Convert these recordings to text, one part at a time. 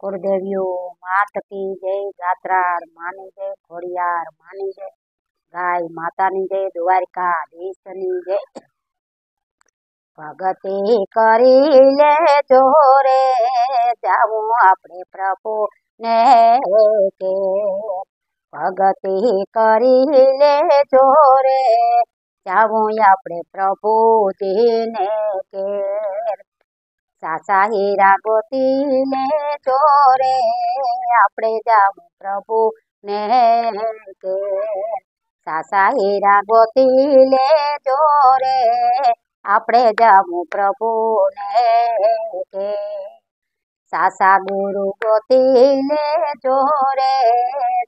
કોરદેવીઓ માતકી જય ગાત્રાર માની જય ખોડિયાર માની જય ગાય માતાની જય દ્વારિકા દેશની જય ભગતે કરી લે જોરે જાવું આપણે પ્રભુ ને કે ભગતે કરી લે જોરે જાવું આપણે પ્રભુ ને કે સાસા હીરા ગોતીને ચોરે આપણે જાવું પ્રભુ ને કે સાસા હીરા ગોતીને ચોરે આપણે જાવું પ્રભુ ને કે સાસા ગુરુ ગોતીને ચોરે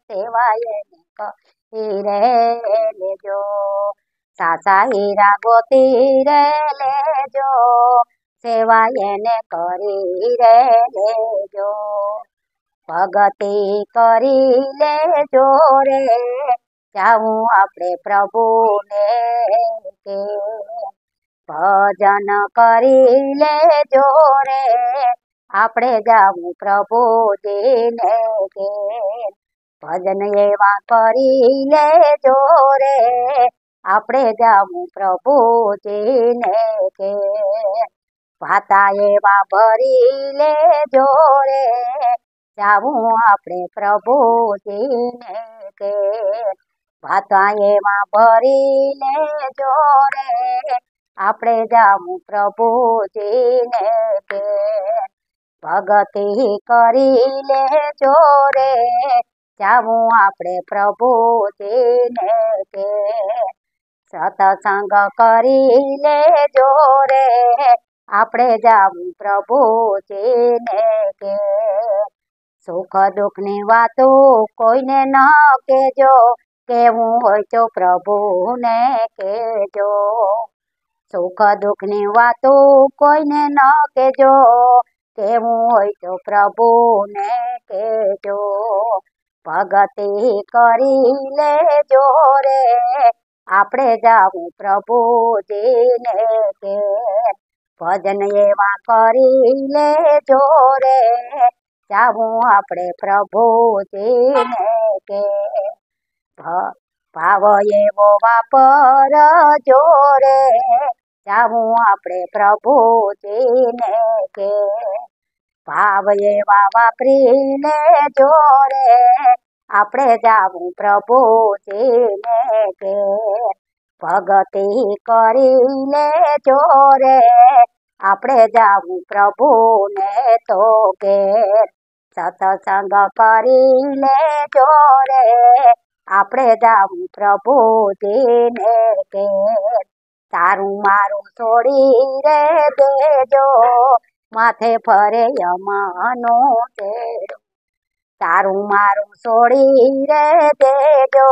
સેવાય હીરે લેજો સાસા હીરા ગોતી રે લેજો સેવા એને કરી લેજો ભગતિ કરી લેજો રે જાવું આપણે પ્રભુને કે ભજન કરી લેજો રે આપણે જાવું પ્રભુજીને કે ભજન એવા કરી લેજો રે આપણે જાવું પ્રભુજીને કે ભાતા એવા ભરી લે રે જાવું આપણે પ્રભુજીને કે ભાતા એવા ભરી લે રે આપણે જાવું પ્રભુજીને કે ભગતિ કરી લે રે જાવું આપણે પ્રભુજીને કે સતસંગ કરી લે રે આપણે જાવું પ્રભુ જેને કે સુખ દુઃખ ની વાતો કોઈને ન કેજો કેવું હોય તો પ્રભુને કેજો સુખ દુઃખ ની વાતો કોઈને ન કેજો કેવું હોય તો પ્રભુને કેજો ભગતિ કરી લેજો રે આપણે જાવું પ્રભુ પ્રભુજીને કે ભજન એવા કરી લે જોરે જાવું આપણે પ્રભુજીને કે ભાવ એવો વાપર જોરે જાવું આપણે પ્રભુજીને કે ભાવ એવા લે જોરે આપણે જાવું પ્રભુજીને કે ભગતી કરી લે ચોરે આપણે જાવું પ્રભુ ને તો ઘેર સતસંગ કરી લેજો રે આપણે જાવું પ્રભુ દીને ઘેર તારું મારું છોડી રે દેજો માથે ફરે અમાનો તેડો તારું મારું છોડી રે દેજો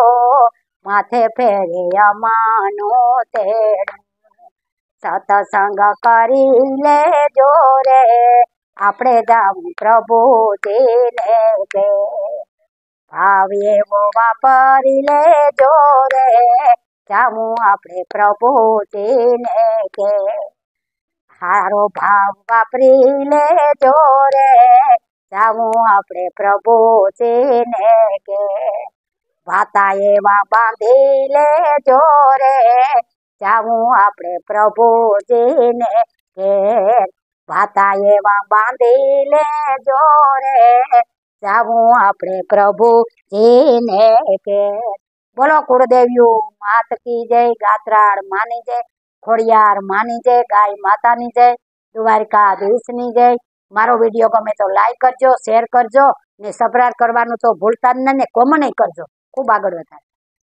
માથે ફેરે અમાનો તેડો સતસંગ કરી લેજો રે આપણે જાવું પ્રભુ દિલે કે ભાવ એવો વાપરી લેજો રે જાવું આપણે પ્રભુ કે હારો ભાવ વાપરી લેજો રે જામું આપણે પ્રભુ કે વાતા એવા બાંધી લેજો રે જાવું આપણે પ્રભુજીને ઘેર ભાતા એવા બાંધી લે જોરે જાવું આપણે પ્રભુજીને ઘેર બોલો કુળદેવ્યું માત કી જય ગાત્રાળ માની જય ખોડિયાર માની જય ગાય માતાની જય દ્વારકાધીશની જય મારો વિડીયો ગમે તો લાઈક કરજો શેર કરજો ને સબસ્ક્રાઈબ કરવાનું તો ભૂલતા જ નહીં ને કોમન કરજો ખૂબ આગળ વધારે